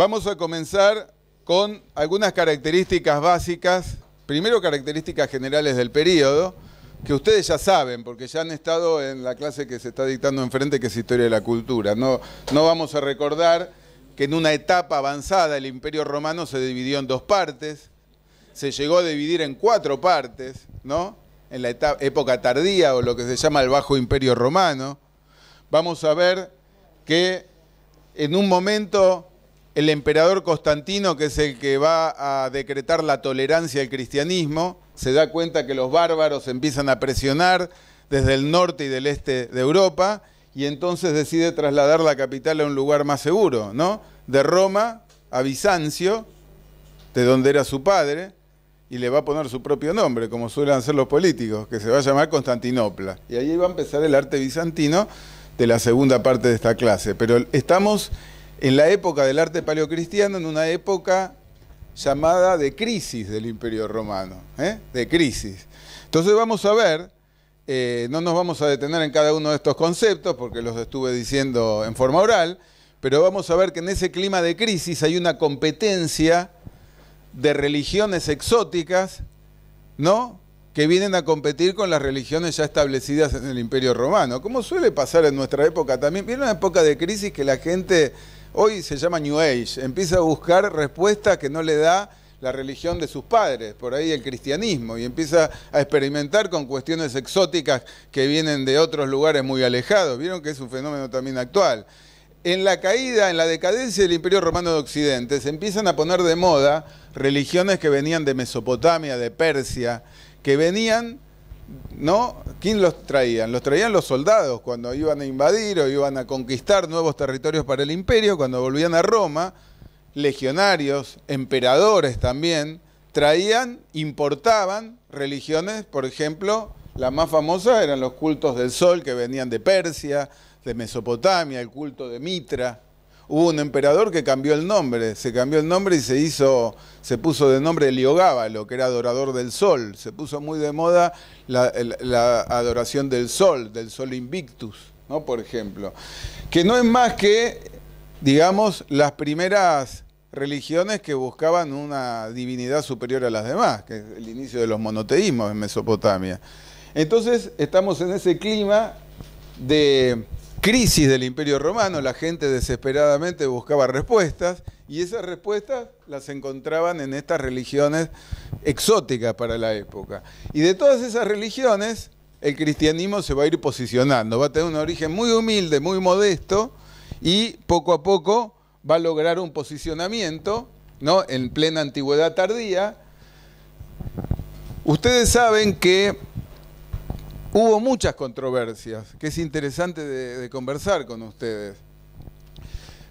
Vamos a comenzar con algunas características básicas, primero características generales del periodo, que ustedes ya saben, porque ya han estado en la clase que se está dictando enfrente, que es Historia de la Cultura. No, vamos a recordar que en una etapa avanzada el Imperio Romano se dividió en dos partes, se llegó a dividir en cuatro partes, ¿no? En la etapa, época tardía o lo que se llama el Bajo Imperio Romano. Vamos a ver que en un momento el emperador Constantino, que es el que va a decretar la tolerancia al cristianismo, se da cuenta que los bárbaros empiezan a presionar desde el norte y del este de Europa y entonces decide trasladar la capital a un lugar más seguro, ¿no? De Roma a Bizancio, de donde era su padre, y le va a poner su propio nombre, como suelen hacer los políticos, que se va a llamar Constantinopla. Y ahí va a empezar el arte bizantino de la segunda parte de esta clase. Pero estamos en la época del arte paleocristiano, en una época llamada de crisis del Imperio Romano, ¿eh? de crisis. Entonces vamos a ver, eh, no nos vamos a detener en cada uno de estos conceptos porque los estuve diciendo en forma oral, pero vamos a ver que en ese clima de crisis hay una competencia de religiones exóticas, ¿no? que vienen a competir con las religiones ya establecidas en el Imperio Romano, como suele pasar en nuestra época también. Viene una época de crisis que la gente hoy se llama New Age, empieza a buscar respuestas que no le da la religión de sus padres, por ahí el cristianismo, y empieza a experimentar con cuestiones exóticas que vienen de otros lugares muy alejados. Vieron que es un fenómeno también actual. En la caída, en la decadencia del Imperio Romano de Occidente, se empiezan a poner de moda religiones que venían de Mesopotamia, de Persia, que venían ¿no? ¿Quién los traían? Los traían los soldados cuando iban a invadir o iban a conquistar nuevos territorios para el imperio, cuando volvían a Roma, legionarios, emperadores también, traían, importaban religiones, por ejemplo, la más famosa eran los cultos del sol que venían de Persia, de Mesopotamia, el culto de Mitra, hubo un emperador que cambió el nombre, se cambió el nombre y se hizo, se puso de nombre Heliogábalo, que era adorador del sol, se puso muy de moda la, la adoración del sol, del sol invictus, ¿no? Por ejemplo, que no es más que, digamos, las primeras religiones que buscaban una divinidad superior a las demás, que es el inicio de los monoteísmos en Mesopotamia. Entonces estamos en ese clima de crisis del Imperio Romano, la gente desesperadamente buscaba respuestas y esas respuestas las encontraban en estas religiones exóticas para la época. Y de todas esas religiones, el cristianismo se va a ir posicionando, va a tener un origen muy humilde, muy modesto y poco a poco va a lograr un posicionamiento ¿no? en plena antigüedad tardía. Ustedes saben que Hubo muchas controversias, que es interesante de, conversar con ustedes.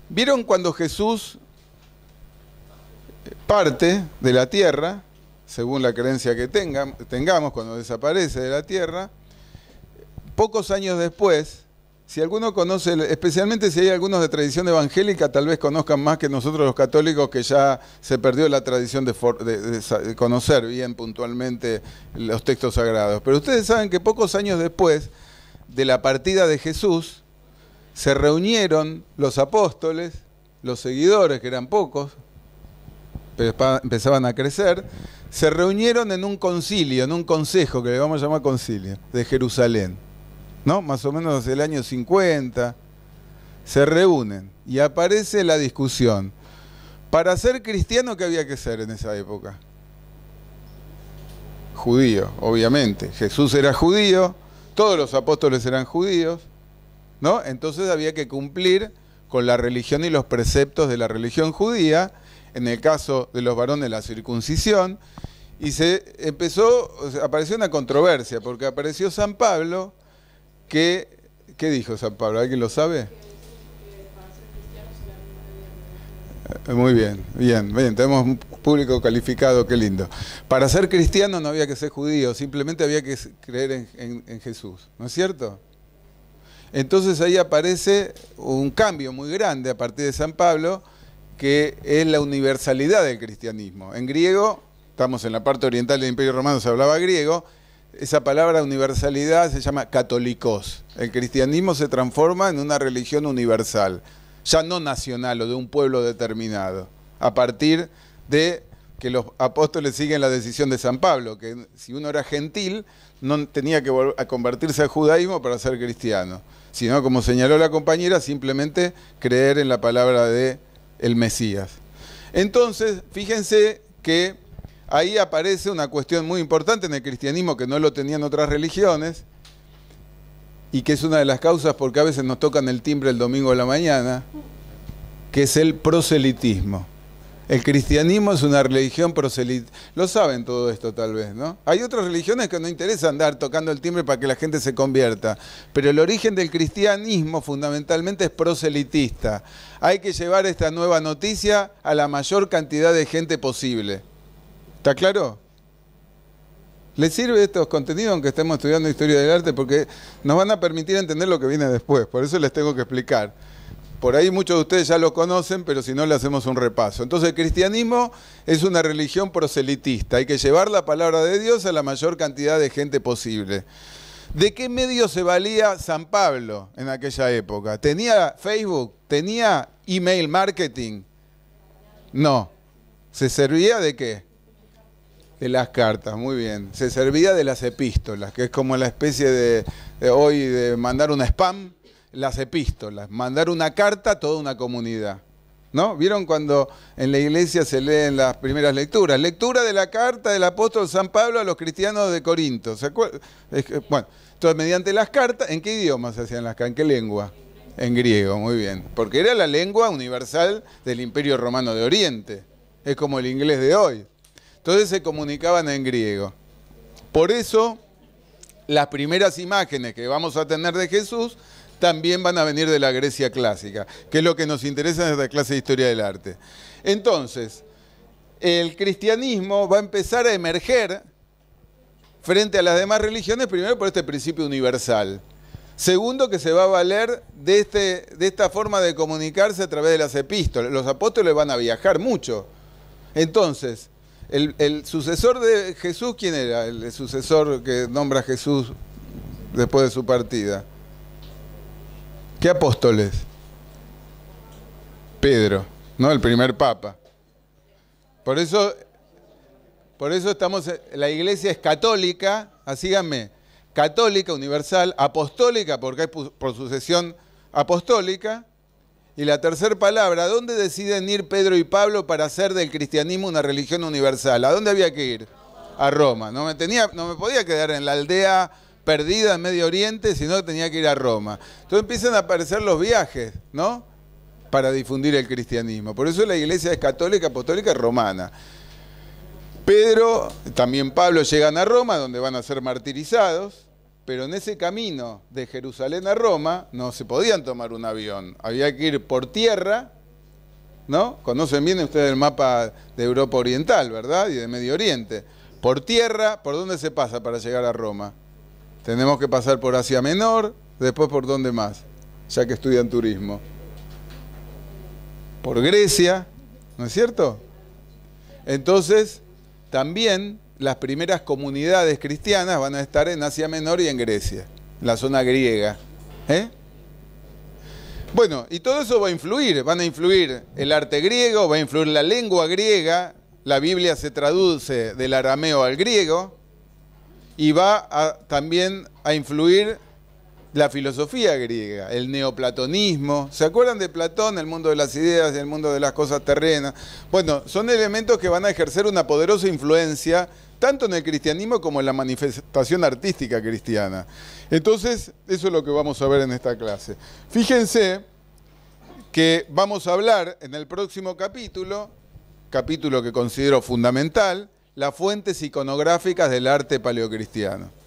¿Vieron cuando Jesús parte de la tierra, según la creencia que tengamos, cuando desaparece de la tierra, pocos años después, si alguno conoce, especialmente si hay algunos de tradición evangélica, tal vez conozcan más que nosotros los católicos, que ya se perdió la tradición de, de, conocer bien puntualmente los textos sagrados. Pero ustedes saben que pocos años después de la partida de Jesús, se reunieron los apóstoles, los seguidores, que eran pocos, pero empezaban a crecer, se reunieron en un concilio, en un consejo, que le vamos a llamar concilio, de Jerusalén ¿no? Más o menos desde el año 50, se reúnen y aparece la discusión. Para ser cristiano, ¿qué había que ser en esa época? Judío, obviamente. Jesús era judío, todos los apóstoles eran judíos, ¿no? Entonces había que cumplir con la religión y los preceptos de la religión judía, en el caso de los varones la circuncisión, y se empezó, apareció una controversia, porque apareció San Pablo ¿Qué, dijo San Pablo? ¿Alguien lo sabe? Eh, muy bien, bien, bien. Tenemos un público calificado, qué lindo. Para ser cristiano no había que ser judío, simplemente había que creer en Jesús, ¿no es cierto? Entonces ahí aparece un cambio muy grande a partir de San Pablo, que es la universalidad del cristianismo. En griego, estamos en la parte oriental del Imperio Romano, se hablaba griego, esa palabra universalidad se llama católicos. El cristianismo se transforma en una religión universal, ya no nacional o de un pueblo determinado, a partir de que los apóstoles siguen la decisión de San Pablo, que si uno era gentil, no tenía que a convertirse al judaísmo para ser cristiano, sino, como señaló la compañera, simplemente creer en la palabra de el Mesías. Entonces, fíjense que ahí aparece una cuestión muy importante en el cristianismo que no lo tenían otras religiones y que es una de las causas porque a veces nos tocan el timbre el domingo de la mañana, que es el proselitismo. El cristianismo es una religión proselitista. Lo saben todo esto tal vez, ¿no? Hay otras religiones que no interesan dar tocando el timbre para que la gente se convierta. Pero el origen del cristianismo fundamentalmente es proselitista. Hay que llevar esta nueva noticia a la mayor cantidad de gente posible. ¿Está claro? ¿Les sirve estos contenidos aunque estemos estudiando historia del arte? Porque nos van a permitir entender lo que viene después, por eso les tengo que explicar. Por ahí muchos de ustedes ya lo conocen, pero si no le hacemos un repaso. Entonces el cristianismo es una religión proselitista, hay que llevar la palabra de Dios a la mayor cantidad de gente posible. ¿De qué medio se valía San Pablo en aquella época? ¿Tenía Facebook? ¿Tenía email marketing? No. ¿Se servía de qué? De las cartas, muy bien. Se servía de las epístolas, que es como la especie de, hoy de mandar un spam, las epístolas, mandar una carta a toda una comunidad. ¿No? ¿Vieron cuando en la iglesia se leen las primeras lecturas? Lectura de la carta del apóstol San Pablo a los cristianos de Corinto. ¿Se Bueno, entonces mediante las cartas, ¿en qué idioma se hacían las cartas? ¿En qué lengua? En griego, muy bien. Porque era la lengua universal del Imperio Romano de Oriente. Es como el inglés de hoy. Entonces se comunicaban en griego. Por eso, las primeras imágenes que vamos a tener de Jesús también van a venir de la Grecia clásica, que es lo que nos interesa en esta clase de historia del arte. Entonces, el cristianismo va a empezar a emerger frente a las demás religiones, primero por este principio universal. Segundo, que se va a valer de, este, esta forma de comunicarse a través de las epístolas. Los apóstoles van a viajar mucho. Entonces, el, sucesor de Jesús, ¿quién era? El, sucesor que nombra Jesús después de su partida. ¿Qué apóstoles? Pedro, ¿no? El primer papa. Por eso, por eso estamos, la iglesia es católica, así católica, universal, apostólica, porque hay por sucesión apostólica, y la tercera palabra, ¿a dónde deciden ir Pedro y Pablo para hacer del cristianismo una religión universal? ¿A dónde había que ir? A Roma. No me, tenía, no me podía quedar en la aldea perdida en Medio Oriente, sino tenía que ir a Roma. Entonces empiezan a aparecer los viajes, ¿no? Para difundir el cristianismo. Por eso la iglesia es católica, apostólica, romana. Pedro, también Pablo llegan a Roma, donde van a ser martirizados pero en ese camino de Jerusalén a Roma no se podían tomar un avión, había que ir por tierra, ¿no? Conocen bien ustedes el mapa de Europa Oriental, ¿verdad? Y de Medio Oriente. Por tierra, ¿por dónde se pasa para llegar a Roma? Tenemos que pasar por Asia Menor, después por dónde más, ya que estudian turismo. Por Grecia, ¿no es cierto? Entonces, también las primeras comunidades cristianas van a estar en Asia Menor y en Grecia, la zona griega. ¿eh? Bueno, y todo eso va a influir, van a influir el arte griego, va a influir la lengua griega, la Biblia se traduce del arameo al griego, y va también a influir la filosofía griega, el neoplatonismo. ¿Se acuerdan de Platón, el mundo de las ideas y el mundo de las cosas terrenas? Bueno, son elementos que van a ejercer una poderosa influencia tanto en el cristianismo como en la manifestación artística cristiana. Entonces, eso es lo que vamos a ver en esta clase. Fíjense que vamos a hablar en el próximo capítulo, capítulo que considero fundamental, las fuentes iconográficas del arte paleocristiano.